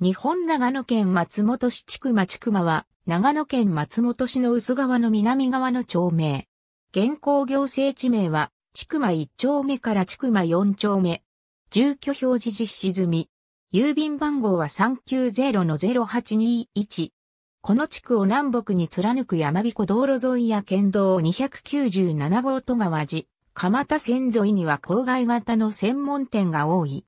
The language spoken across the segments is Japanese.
日本長野県松本市まちくまは、長野県松本市の薄川の南側の町名。現行行政地名は、くま一丁目からくま四丁目。住居表示実施済み。郵便番号は390-0821。この地区を南北に貫く山彦道路沿いや県道297号戸川寺、蒲田線沿いには郊外型の専門店が多い。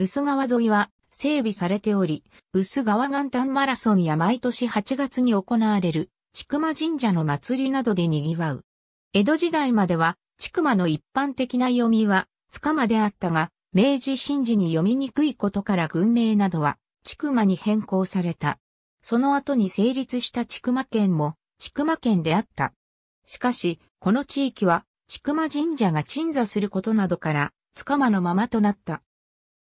薄川沿いは整備されており、薄川元旦マラソンや毎年8月に行われる、千曲神社の祭りなどで賑わう。江戸時代までは、千曲の一般的な読みは、つかまであったが、明治神事に読みにくいことから軍名などは、千曲に変更された。その後に成立した千曲県も、千曲県であった。しかし、この地域は、千曲神社が鎮座することなどから、つかまのままとなった。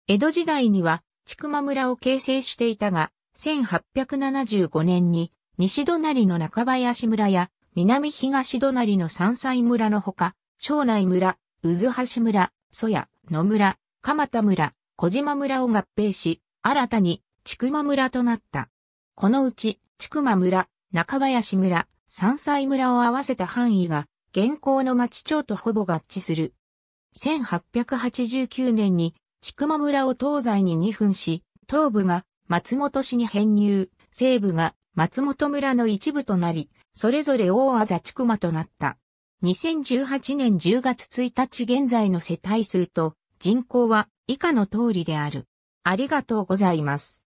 江戸時代には、千曲村を形成していたが、1875年に西隣の中林村や南東隣の山菜村のほか、庄内村、渦橋村、蘇谷、野村、蒲田村、小島村を合併し、新たに、千曲村となった。このうち、千曲村、中林村、山菜村を合わせた範囲が、現行の町町とほぼ合致する。1889年に千曲村を東西に2分し、東部が松本市に編入、西部が松本村の一部となり、それぞれ大あざ千曲となった。2018年10月1日現在の世帯数と人口は以下の通りである。ありがとうございます。